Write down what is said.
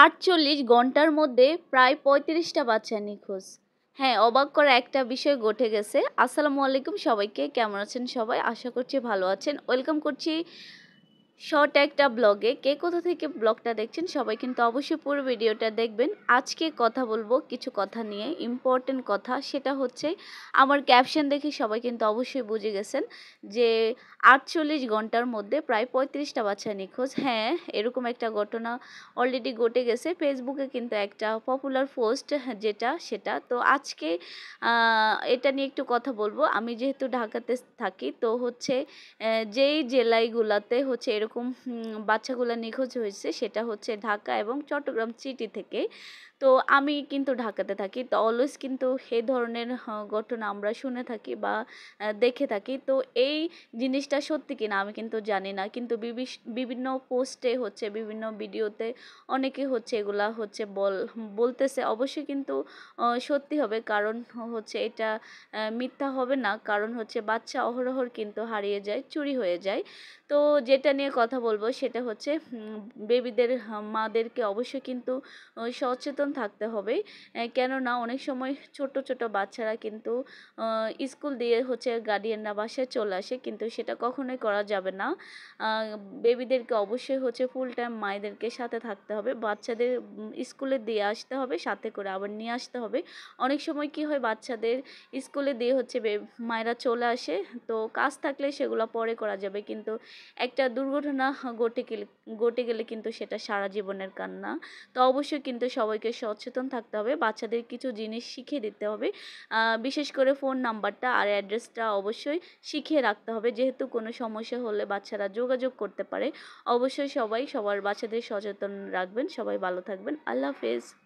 আটচল্লিশ ঘন্টার মধ্যে প্রায় পঁয়ত্রিশটা বাচ্চা নিখোঁজ হ্যাঁ অবাক করা একটা বিষয় ঘটে গেছে আসসালামু আলাইকুম সবাইকে কেমন আছেন সবাই আশা করছি ভালো আছেন ওয়েলকাম করছি শর্ট একটা ব্লগে কে কোথা থেকে ব্লগটা দেখছেন সবাই কিন্তু অবশ্যই পুরো ভিডিওটা দেখবেন আজকে কথা বলবো কিছু কথা নিয়ে ইম্পর্টেন্ট কথা সেটা হচ্ছে আমার ক্যাপশন দেখে সবাই কিন্তু অবশ্যই বুঝে গেছেন যে আটচল্লিশ ঘন্টার মধ্যে প্রায় পঁয়ত্রিশটা বাচ্চা নিখোঁজ হ্যাঁ এরকম একটা ঘটনা অলরেডি ঘটে গেছে ফেসবুকে কিন্তু একটা পপুলার পোস্ট যেটা সেটা তো আজকে এটা নিয়ে একটু কথা বলবো আমি যেহেতু ঢাকাতে থাকি তো হচ্ছে যেই জেলাইগুলাতে হচ্ছে এরকম বাচ্চাগুলো নিখোঁজ হয়েছে সেটা হচ্ছে ঢাকা এবং চট্টগ্রাম সিটি থেকে তো আমি কিন্তু ঢাকাতে থাকি তো অলওয়েজ কিন্তু এই ধরনের ঘটনা আমরা শুনে থাকি বা দেখে থাকি তো এই জিনিসটা সত্যি কিনা আমি কিন্তু জানি না কিন্তু বিভিন্ন পোস্টে হচ্ছে বিভিন্ন ভিডিওতে অনেকে হচ্ছে এগুলা হচ্ছে বল বলতেছে অবশ্যই কিন্তু সত্যি হবে কারণ হচ্ছে এটা মিথ্যা হবে না কারণ হচ্ছে বাচ্চা অহরহর কিন্তু হারিয়ে যায় চুরি হয়ে যায় তো যেটা নিয়ে কথা বলবো সেটা হচ্ছে বেবিদের হ্যাঁ, মাদেরকে অবশ্যই কিন্তু সচেতন থাকতে হবে কেননা অনেক সময় ছোট ছোট বাচ্চারা কিন্তু স্কুল দিয়ে হচ্ছে গার্ডিয়ানরা বাসায় চলে আসে কিন্তু সেটা কখনোই করা যাবে না বেবিদেরকে অবশ্যই হচ্ছে ফুল টাইম মায়েদেরকে সাথে থাকতে হবে বাচ্চাদের স্কুলে দিয়ে আসতে হবে সাথে করে আবার নিয়ে আসতে হবে অনেক সময় কি হয় বাচ্চাদের স্কুলে দিয়ে হচ্ছে মায়েরা চলে আসে তো কাজ থাকলে সেগুলো পরে করা যাবে কিন্তু একটা দুর্ঘটনা দুর্ঘটনা ঘটে গেলে ঘটে গেলে কিন্তু সেটা সারা জীবনের কান্না তো অবশ্যই কিন্তু সবাইকে সচেতন থাকতে হবে বাচ্চাদের কিছু জিনিস শিখে দিতে হবে বিশেষ করে ফোন নাম্বারটা আর অ্যাড্রেসটা অবশ্যই শিখে রাখতে হবে যেহেতু কোনো সমস্যা হলে বাচ্চারা যোগাযোগ করতে পারে অবশ্যই সবাই সবার বাচ্চাদের সচেতন রাখবেন সবাই ভালো থাকবেন আল্লাহ হাফেজ